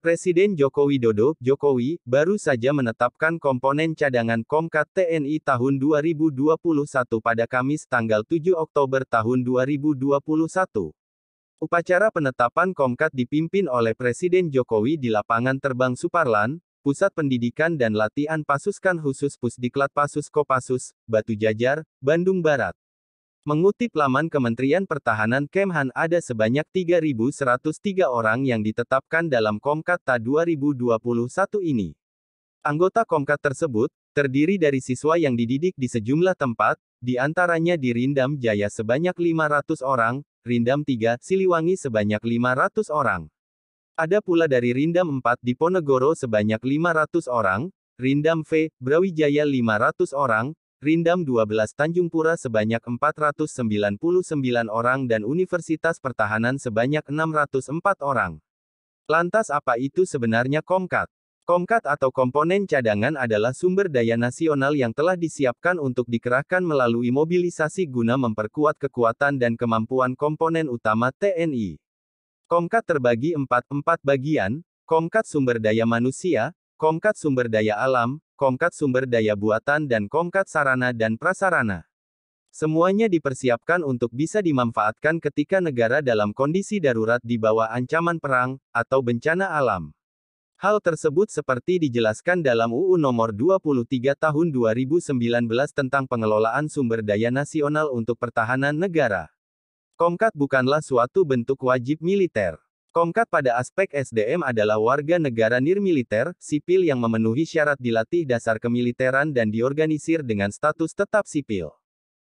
Presiden Joko Widodo, Jokowi, baru saja menetapkan komponen cadangan Komkat TNI tahun 2021 pada Kamis tanggal 7 Oktober tahun 2021. Upacara penetapan Komkat dipimpin oleh Presiden Jokowi di lapangan terbang Suparlan, Pusat Pendidikan dan Latihan Pasuskan Khusus Pusdiklat Pasus Kopassus, Batu Jajar, Bandung Barat. Mengutip laman Kementerian Pertahanan Kemhan ada sebanyak 3.103 orang yang ditetapkan dalam Komkata 2021 ini. Anggota Komkat tersebut, terdiri dari siswa yang dididik di sejumlah tempat, di antaranya di Rindam Jaya sebanyak 500 orang, Rindam 3, Siliwangi sebanyak 500 orang. Ada pula dari Rindam 4 di Ponegoro sebanyak 500 orang, Rindam V, Brawijaya 500 orang, Rindam 12 Tanjung Pura sebanyak 499 orang dan Universitas Pertahanan sebanyak 604 orang. Lantas apa itu sebenarnya Komkat? Komkat atau komponen cadangan adalah sumber daya nasional yang telah disiapkan untuk dikerahkan melalui mobilisasi guna memperkuat kekuatan dan kemampuan komponen utama TNI. Komkat terbagi empat empat bagian, Komkat sumber daya manusia, Komkat Sumber Daya Alam, Komkat Sumber Daya Buatan dan Komkat Sarana dan Prasarana. Semuanya dipersiapkan untuk bisa dimanfaatkan ketika negara dalam kondisi darurat di bawah ancaman perang, atau bencana alam. Hal tersebut seperti dijelaskan dalam UU Nomor 23 Tahun 2019 tentang pengelolaan sumber daya nasional untuk pertahanan negara. Komkat bukanlah suatu bentuk wajib militer. Kongkat pada aspek SDM adalah warga negara nirmiliter, sipil yang memenuhi syarat dilatih dasar kemiliteran dan diorganisir dengan status tetap sipil.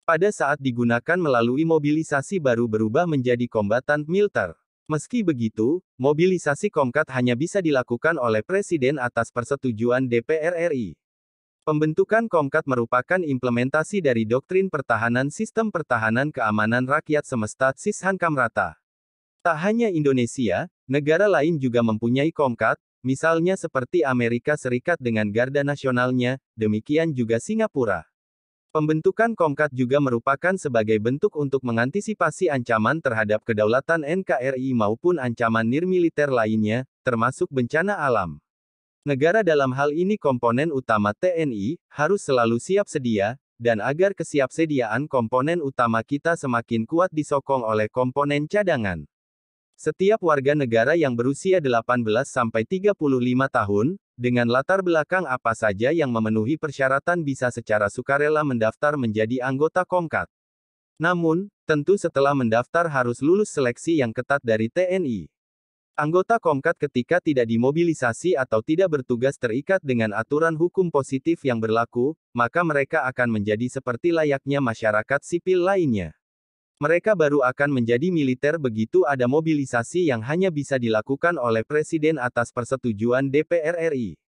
Pada saat digunakan melalui mobilisasi baru berubah menjadi kombatan militer. Meski begitu, mobilisasi Komkat hanya bisa dilakukan oleh Presiden atas persetujuan DPR RI. Pembentukan Komkat merupakan implementasi dari doktrin pertahanan sistem pertahanan keamanan rakyat semesta Sishankamrata. Tak hanya Indonesia, negara lain juga mempunyai Komcat, misalnya seperti Amerika Serikat dengan Garda Nasionalnya, demikian juga Singapura. Pembentukan Komcat juga merupakan sebagai bentuk untuk mengantisipasi ancaman terhadap kedaulatan NKRI maupun ancaman nirmiliter lainnya, termasuk bencana alam. Negara dalam hal ini komponen utama TNI, harus selalu siap sedia, dan agar kesiapsediaan komponen utama kita semakin kuat disokong oleh komponen cadangan. Setiap warga negara yang berusia 18-35 tahun, dengan latar belakang apa saja yang memenuhi persyaratan bisa secara sukarela mendaftar menjadi anggota Komkat. Namun, tentu setelah mendaftar harus lulus seleksi yang ketat dari TNI. Anggota Komkat ketika tidak dimobilisasi atau tidak bertugas terikat dengan aturan hukum positif yang berlaku, maka mereka akan menjadi seperti layaknya masyarakat sipil lainnya. Mereka baru akan menjadi militer begitu ada mobilisasi yang hanya bisa dilakukan oleh Presiden atas persetujuan DPR RI.